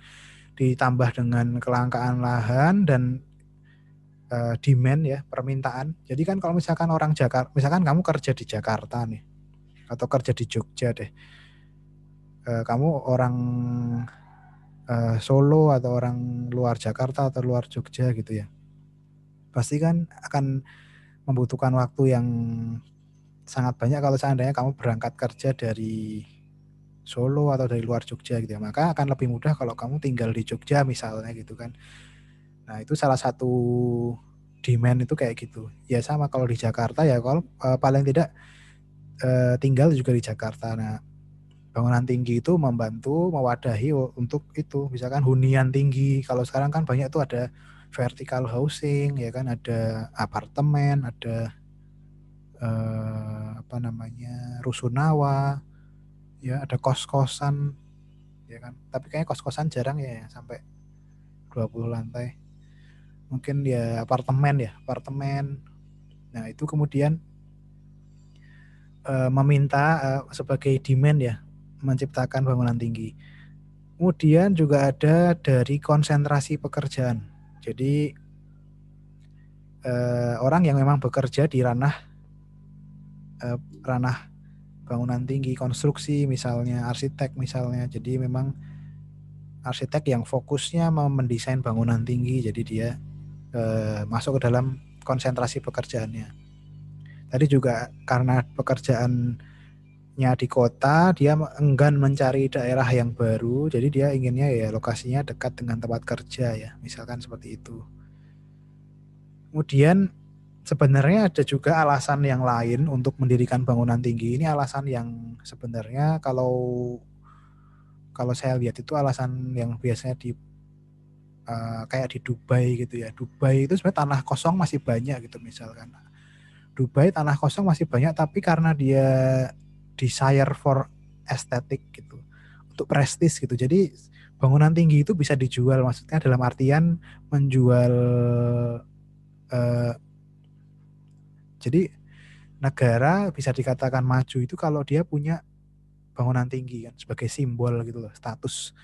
ditambah dengan kelangkaan lahan dan uh, demand ya permintaan. Jadi kan kalau misalkan orang Jakarta, misalkan kamu kerja di Jakarta nih atau kerja di Jogja deh, uh, kamu orang uh, Solo atau orang luar Jakarta atau luar Jogja gitu ya, pasti kan akan membutuhkan waktu yang sangat banyak kalau seandainya kamu berangkat kerja dari Solo atau dari luar Jogja gitu ya maka akan lebih mudah kalau kamu tinggal di Jogja misalnya gitu kan Nah, itu salah satu demand itu kayak gitu. Ya sama kalau di Jakarta ya kalau eh, paling tidak uh, tinggal juga di Jakarta. Nah, bangunan tinggi itu membantu mewadahi untuk itu. Misalkan hunian tinggi. Kalau sekarang kan banyak tuh ada vertical housing ya kan ada apartemen, ada eh, apa namanya? rusunawa ya, ada kos-kosan ya kan. Tapi kayaknya kos-kosan jarang ya sampai 20 lantai mungkin ya apartemen ya apartemen nah itu kemudian uh, meminta uh, sebagai demand ya menciptakan bangunan tinggi kemudian juga ada dari konsentrasi pekerjaan jadi uh, orang yang memang bekerja di ranah uh, ranah bangunan tinggi konstruksi misalnya arsitek misalnya jadi memang arsitek yang fokusnya mau mendesain bangunan tinggi jadi dia e, masuk ke dalam konsentrasi pekerjaannya. Tadi juga karena pekerjaannya di kota, dia enggan mencari daerah yang baru, jadi dia inginnya ya lokasinya dekat dengan tempat kerja ya, misalkan seperti itu. Kemudian sebenarnya ada juga alasan yang lain untuk mendirikan bangunan tinggi. Ini alasan yang sebenarnya kalau kalau saya lihat itu alasan yang biasanya di Eh, kayak di Dubai gitu ya. Dubai itu sebenarnya tanah kosong masih banyak gitu misalkan. Dubai tanah kosong masih banyak tapi karena dia desire for aesthetic gitu. Untuk prestis gitu. Jadi bangunan tinggi itu bisa dijual maksudnya dalam artian menjual uh, jadi negara bisa dikatakan maju itu kalau dia punya bangunan tinggi kan sebagai simbol gitu loh status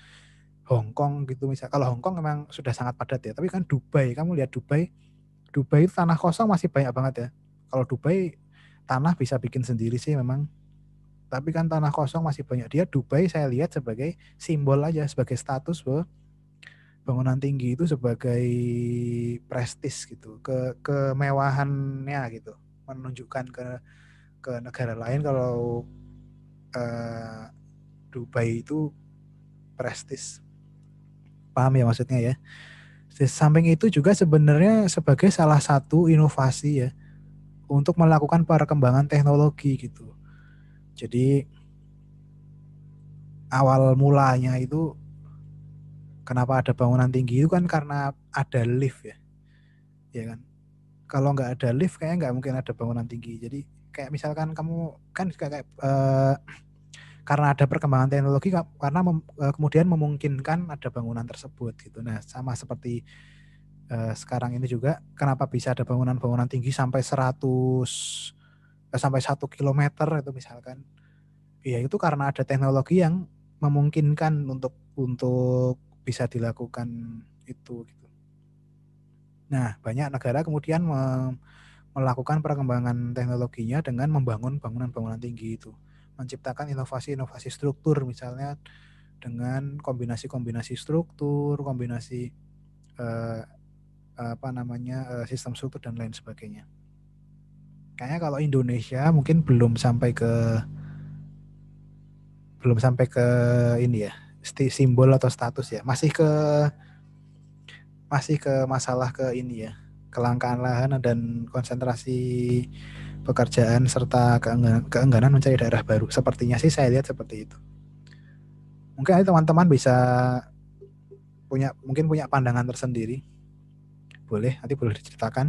Hongkong gitu misal kalau Hongkong memang sudah sangat padat ya tapi kan Dubai kamu lihat Dubai Dubai itu tanah kosong masih banyak banget ya kalau Dubai tanah bisa bikin sendiri sih memang tapi kan tanah kosong masih banyak dia Dubai saya lihat sebagai simbol aja sebagai status bahwa bangunan tinggi itu sebagai prestis gitu ke kemewahannya gitu menunjukkan ke ke negara lain kalau uh, Dubai itu prestis paham ya maksudnya ya. Di samping itu juga sebenarnya sebagai salah satu inovasi ya untuk melakukan perkembangan teknologi gitu. Jadi awal mulanya itu kenapa ada bangunan tinggi itu kan karena ada lift ya. Ya kan. Kalau nggak ada lift kayaknya nggak mungkin ada bangunan tinggi. Jadi kayak misalkan kamu kan kayak, uh, karena ada perkembangan teknologi karena mem, e, kemudian memungkinkan ada bangunan tersebut gitu. Nah, sama seperti uh, sekarang ini juga kenapa bisa ada bangunan-bangunan tinggi sampai 100 uh, e, sampai 1 km itu misalkan. Ya itu karena ada teknologi yang memungkinkan untuk untuk bisa dilakukan itu gitu. Nah, banyak negara kemudian me, melakukan perkembangan teknologinya dengan membangun bangunan-bangunan tinggi itu menciptakan inovasi-inovasi struktur misalnya dengan kombinasi-kombinasi struktur, kombinasi eh, apa namanya eh, sistem struktur dan lain sebagainya. Kayaknya kalau Indonesia mungkin belum sampai ke belum sampai ke ini ya simbol atau status ya masih ke masih ke masalah ke ini ya kelangkaan lahan dan konsentrasi pekerjaan serta keengganan, keengganan mencari daerah baru. Sepertinya sih saya lihat seperti itu. Mungkin teman-teman bisa punya mungkin punya pandangan tersendiri. Boleh, nanti boleh diceritakan.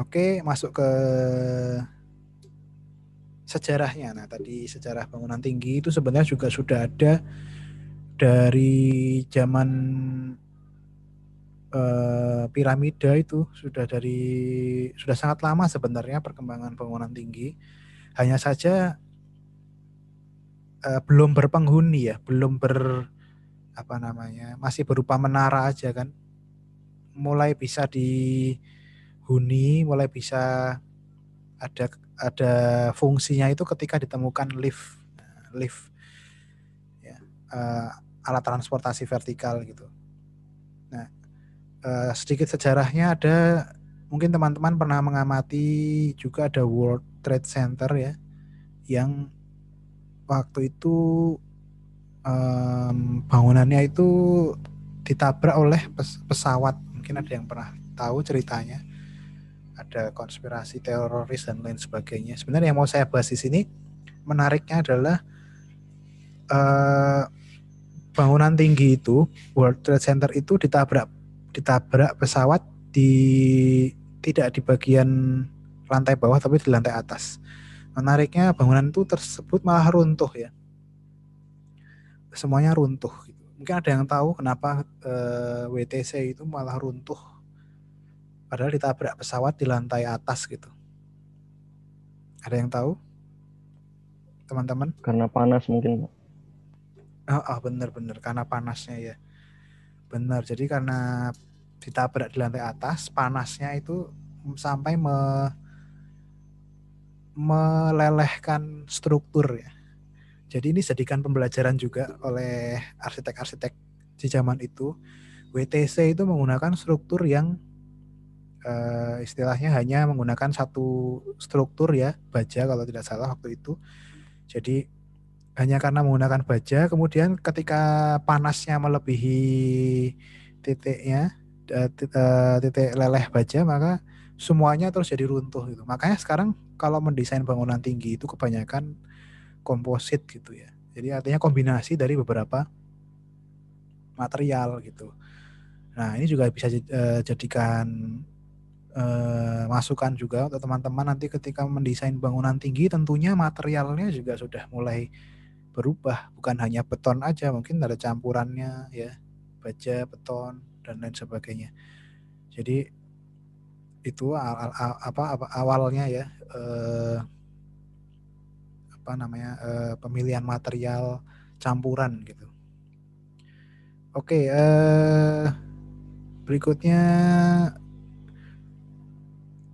Oke, masuk ke sejarahnya. Nah, tadi sejarah bangunan tinggi itu sebenarnya juga sudah ada dari zaman Eh, piramida itu sudah dari sudah sangat lama sebenarnya perkembangan bangunan tinggi. Hanya saja eh, belum berpenghuni ya, belum ber apa namanya? masih berupa menara aja kan. Mulai bisa dihuni, mulai bisa ada ada fungsinya itu ketika ditemukan lift lift ya, uh, alat transportasi vertikal gitu uh, sedikit sejarahnya ada mungkin teman-teman pernah mengamati juga ada World Trade Center ya yang waktu itu um, bangunannya itu ditabrak oleh pes pesawat mungkin ada yang pernah tahu ceritanya ada konspirasi teroris dan lain sebagainya sebenarnya yang mau saya bahas di sini menariknya adalah uh, bangunan tinggi itu World Trade Center itu ditabrak ditabrak pesawat di tidak di bagian lantai bawah tapi di lantai atas. Menariknya bangunan itu tersebut malah runtuh ya. Semuanya runtuh. Gitu. Mungkin ada yang tahu kenapa e, eh, WTC itu malah runtuh padahal ditabrak pesawat di lantai atas gitu. Ada yang tahu? Teman-teman? Karena panas mungkin, Ah, oh, oh, bener-bener karena panasnya ya. Benar. Jadi karena ditabrak di lantai atas, panasnya itu sampai me melelehkan struktur ya. Jadi ini jadikan pembelajaran juga oleh arsitek-arsitek di zaman itu. WTC itu menggunakan struktur yang uh, istilahnya hanya menggunakan satu struktur ya baja kalau tidak salah waktu itu. Jadi hanya karena menggunakan baja kemudian ketika panasnya melebihi titiknya eh, eh, titik leleh baja maka semuanya terus jadi runtuh gitu makanya sekarang kalau mendesain bangunan tinggi itu kebanyakan komposit gitu ya jadi artinya kombinasi dari beberapa material gitu nah ini juga bisa eh, jadikan masukan juga untuk teman-teman nanti ketika mendesain bangunan tinggi tentunya materialnya juga sudah mulai berubah bukan hanya beton aja mungkin ada campurannya ya baja beton dan lain sebagainya jadi itu apa, awalnya ya eh, apa namanya eh, pemilihan material campuran gitu oke eh, berikutnya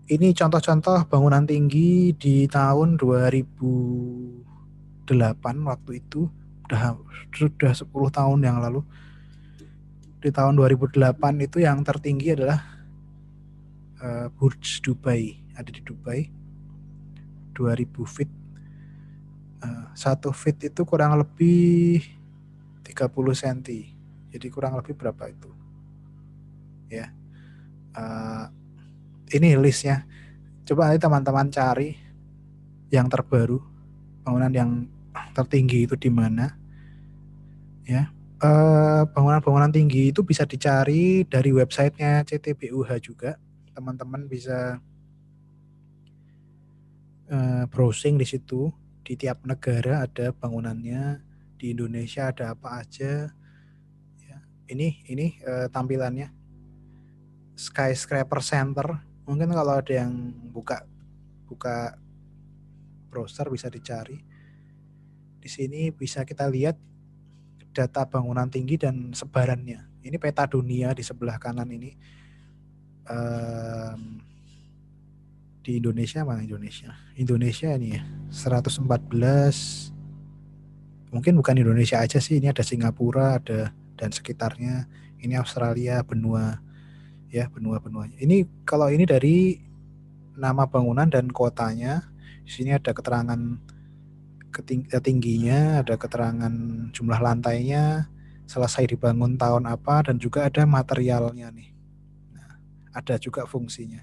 ini contoh-contoh bangunan tinggi di tahun 2000 waktu itu udah sudah 10 tahun yang lalu di tahun 2008 itu yang tertinggi adalah uh, Burj Dubai ada di Dubai 2000 feet uh, satu feet itu kurang lebih 30 cm jadi kurang lebih berapa itu ya uh, ini listnya coba nanti teman-teman cari yang terbaru bangunan yang tertinggi itu di mana ya eh, bangunan-bangunan tinggi itu bisa dicari dari websitenya CTBUH juga teman-teman bisa eh, browsing di situ di tiap negara ada bangunannya di Indonesia ada apa aja ya, ini ini uh, tampilannya skyscraper center mungkin kalau ada yang buka buka browser bisa dicari di sini bisa kita lihat data bangunan tinggi dan sebarannya. Ini peta dunia di sebelah kanan ini. Um, di Indonesia mana Indonesia? Indonesia ini ya, 114 mungkin bukan Indonesia aja sih ini ada Singapura ada dan sekitarnya ini Australia benua ya benua benuanya ini kalau ini dari nama bangunan dan kotanya di sini ada keterangan Ketingginya tingginya, ada keterangan jumlah lantainya, selesai dibangun tahun apa dan juga ada materialnya nih. Nah, ada juga fungsinya.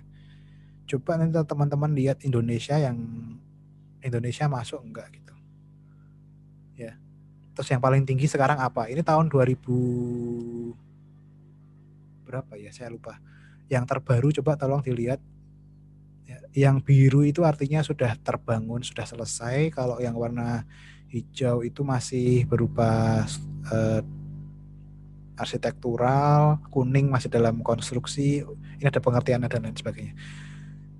Coba nanti teman-teman lihat Indonesia yang Indonesia masuk enggak gitu. Ya. Terus yang paling tinggi sekarang apa? Ini tahun 2000 berapa ya? Saya lupa. Yang terbaru coba tolong dilihat yang biru itu artinya sudah terbangun, sudah selesai. Kalau yang warna hijau itu masih berupa uh, arsitektural, kuning masih dalam konstruksi. Ini ada pengertian dan lain sebagainya.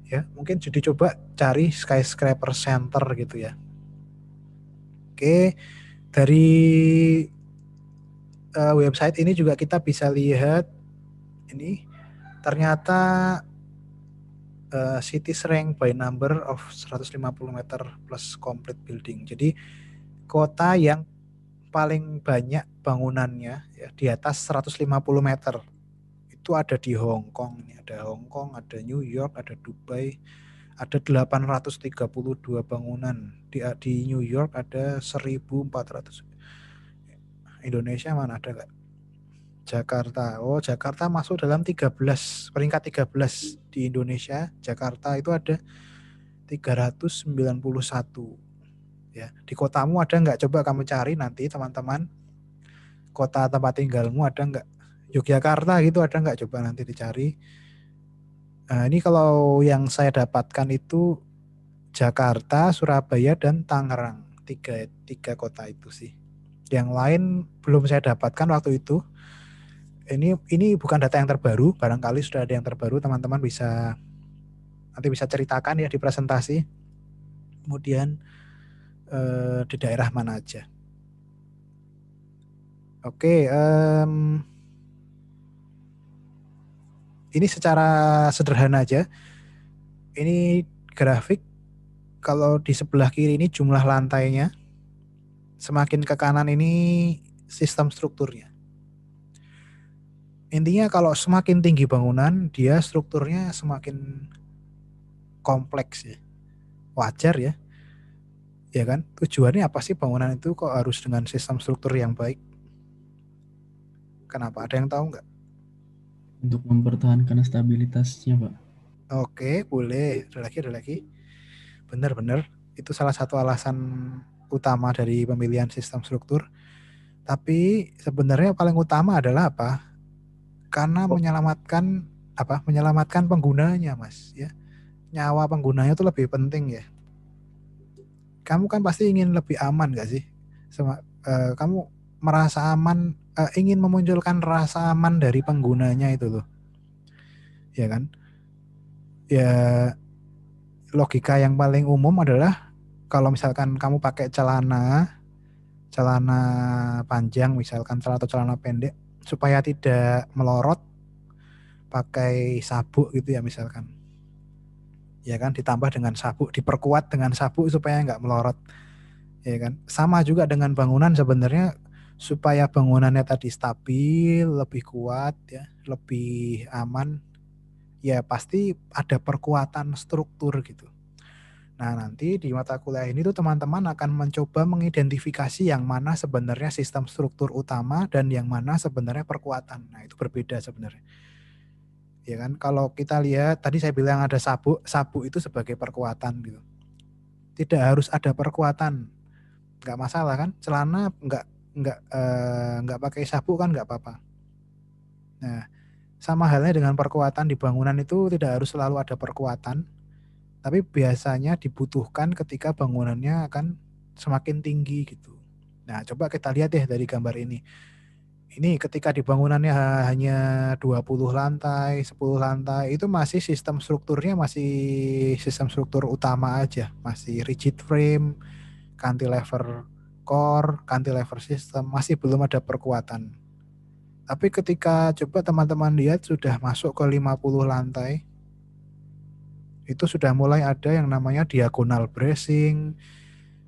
Ya, mungkin jadi coba cari skyscraper center gitu ya. Oke, dari uh, website ini juga kita bisa lihat ini ternyata uh, eh, cities rank by number of 150 meter plus complete building. Jadi kota yang paling banyak bangunannya ya, di atas 150 meter itu ada di Hong Kong ada Hong Kong ada New York ada Dubai ada 832 bangunan di di New York ada 1400 Indonesia mana ada gak? Jakarta. Oh, Jakarta masuk dalam 13 peringkat 13 di Indonesia. Jakarta itu ada 391. Ya, di kotamu ada nggak? Coba kamu cari nanti teman-teman. Kota tempat tinggalmu ada nggak? Yogyakarta gitu ada nggak? Coba nanti dicari. Nah, ini kalau yang saya dapatkan itu Jakarta, Surabaya, dan Tangerang. Tiga, tiga kota itu sih. Yang lain belum saya dapatkan waktu itu ini ini bukan data yang terbaru barangkali sudah ada yang terbaru teman-teman bisa nanti bisa ceritakan ya di presentasi kemudian eh, di daerah mana aja oke um, ini secara sederhana aja ini grafik kalau di sebelah kiri ini jumlah lantainya semakin ke kanan ini sistem strukturnya intinya kalau semakin tinggi bangunan dia strukturnya semakin kompleks ya wajar ya ya kan tujuannya apa sih bangunan itu kok harus dengan sistem struktur yang baik kenapa ada yang tahu nggak untuk mempertahankan stabilitasnya pak oke boleh ada lagi ada lagi Bener, bener. itu salah satu alasan utama dari pemilihan sistem struktur tapi sebenarnya paling utama adalah apa karena menyelamatkan apa menyelamatkan penggunanya mas ya nyawa penggunanya itu lebih penting ya kamu kan pasti ingin lebih aman gak sih Sama, uh, eh, kamu merasa aman uh, ingin memunculkan rasa aman dari penggunanya itu loh ya kan ya logika yang paling umum adalah kalau misalkan kamu pakai celana celana panjang misalkan celana atau celana pendek supaya tidak melorot pakai sabuk gitu ya misalkan ya kan ditambah dengan sabuk diperkuat dengan sabuk supaya nggak melorot ya kan sama juga dengan bangunan sebenarnya supaya bangunannya tadi stabil lebih kuat ya lebih aman ya pasti ada perkuatan struktur gitu Nah, nanti di mata kuliah ini tuh teman-teman akan mencoba mengidentifikasi yang mana sebenarnya sistem struktur utama dan yang mana sebenarnya perkuatan. Nah, itu berbeda sebenarnya. Ya kan? Kalau kita lihat tadi saya bilang ada sabuk, sabuk itu sebagai perkuatan gitu. Tidak harus ada perkuatan. Enggak masalah kan? Celana enggak enggak nggak enggak eh, pakai sabuk kan enggak apa-apa. Nah, sama halnya dengan perkuatan di bangunan itu tidak harus selalu ada perkuatan tapi biasanya dibutuhkan ketika bangunannya akan semakin tinggi gitu. Nah, coba kita lihat ya dari gambar ini. Ini ketika di bangunannya hanya 20 lantai, 10 lantai, itu masih sistem strukturnya masih sistem struktur utama aja, masih rigid frame, cantilever core, cantilever system, masih belum ada perkuatan. Tapi ketika coba teman-teman lihat sudah masuk ke 50 lantai, itu sudah mulai ada yang namanya diagonal bracing,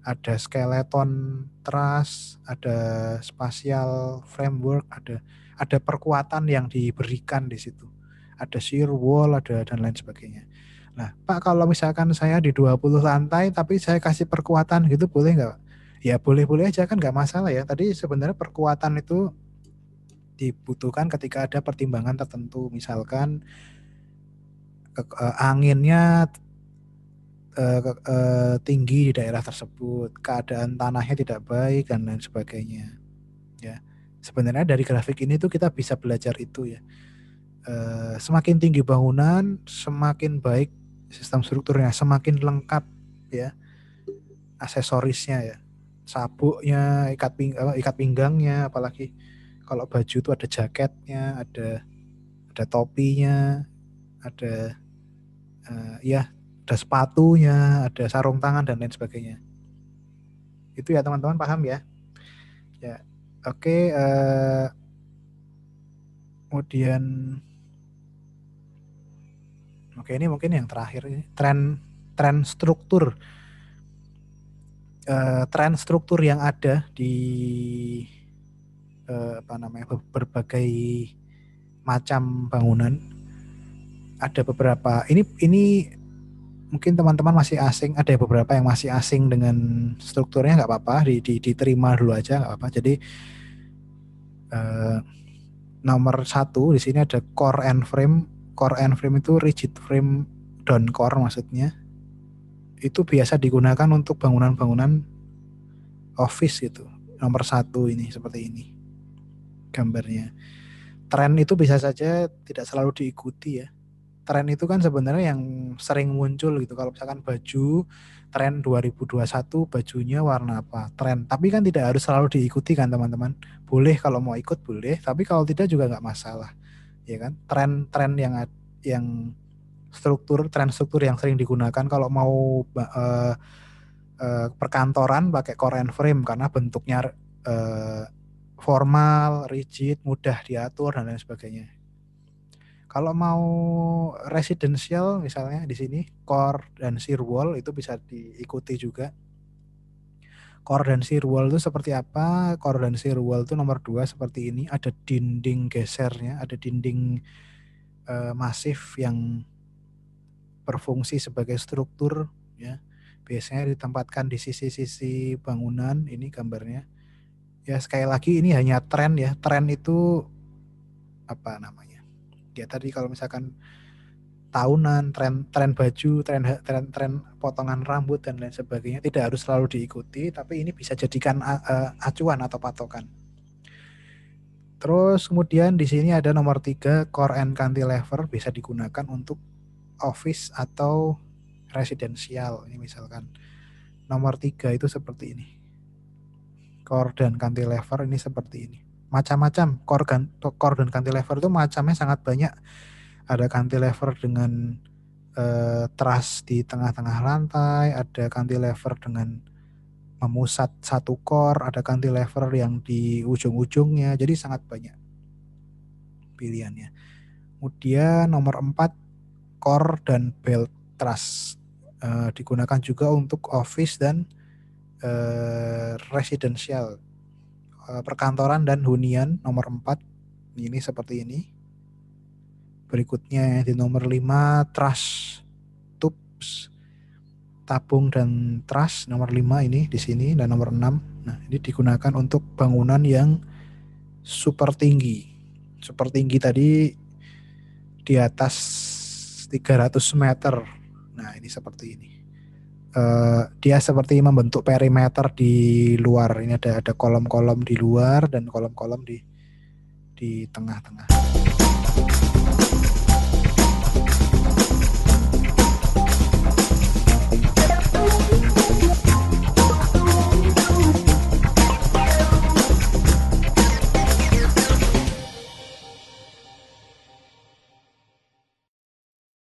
ada skeleton truss, ada spatial framework, ada ada perkuatan yang diberikan di situ. Ada shear wall, ada dan lain sebagainya. Nah, Pak kalau misalkan saya di 20 lantai tapi saya kasih perkuatan gitu boleh nggak? Ya boleh-boleh aja kan nggak masalah ya. Tadi sebenarnya perkuatan itu dibutuhkan ketika ada pertimbangan tertentu misalkan uh, anginnya uh, uh, tinggi di daerah tersebut, keadaan tanahnya tidak baik dan lain sebagainya. Ya, sebenarnya dari grafik ini tuh kita bisa belajar itu ya. Uh, semakin tinggi bangunan, semakin baik sistem strukturnya, semakin lengkap ya aksesorisnya ya, sabuknya, ikat ping ikat pinggangnya, apalagi kalau baju itu ada jaketnya, ada ada topinya, ada uh, ya ada sepatunya, ada sarung tangan dan lain sebagainya. Itu ya teman-teman paham ya. Ya, oke. Okay, uh, eh, kemudian, oke okay, ini mungkin yang terakhir ini tren tren struktur uh, tren struktur yang ada di uh, apa namanya berbagai macam bangunan ada beberapa ini ini mungkin teman-teman masih asing ada beberapa yang masih asing dengan strukturnya nggak apa-apa di, di, diterima dulu aja nggak apa-apa jadi eh, nomor satu di sini ada core and frame core and frame itu rigid frame down core maksudnya itu biasa digunakan untuk bangunan-bangunan office gitu nomor satu ini seperti ini gambarnya tren itu bisa saja tidak selalu diikuti ya tren itu kan sebenarnya yang sering muncul gitu. Kalau misalkan baju tren 2021 bajunya warna apa? Tren. Tapi kan tidak harus selalu diikuti kan teman-teman. Boleh kalau mau ikut boleh, tapi kalau tidak juga nggak masalah. Ya kan? Tren-tren yang yang struktur tren struktur yang sering digunakan kalau mau uh, uh, perkantoran pakai core and frame karena bentuknya uh, formal, rigid, mudah diatur dan lain sebagainya. Kalau mau residential misalnya di sini core dan wall itu bisa diikuti juga. Core dan wall itu seperti apa? Core dan wall itu nomor dua seperti ini ada dinding gesernya, ada dinding eh, masif yang berfungsi sebagai struktur ya. Biasanya ditempatkan di sisi-sisi bangunan, ini gambarnya. Ya sekali lagi ini hanya tren ya. Tren itu apa namanya? Ya tadi kalau misalkan tahunan, tren tren baju, tren tren tren potongan rambut dan lain sebagainya tidak harus selalu diikuti, tapi ini bisa jadikan acuan atau patokan. Terus kemudian di sini ada nomor tiga core and cantilever bisa digunakan untuk office atau residensial ini misalkan. Nomor tiga itu seperti ini. Core dan cantilever ini seperti ini macam-macam core dan core dan cantilever itu macamnya sangat banyak ada cantilever dengan eh, truss di tengah-tengah lantai ada cantilever dengan memusat satu core ada cantilever yang di ujung-ujungnya jadi sangat banyak pilihannya kemudian nomor empat core dan belt truss eh, digunakan juga untuk office dan eh, residential Eh, perkantoran dan hunian nomor 4 ini seperti ini. Berikutnya di nomor 5 trust tubes tabung dan trust nomor 5 ini di sini dan nomor 6. Nah, ini digunakan untuk bangunan yang super tinggi. Super tinggi tadi di atas 300 meter. Nah, ini seperti ini uh, dia seperti membentuk perimeter di luar. Ini ada ada kolom-kolom di luar dan kolom-kolom di di tengah-tengah.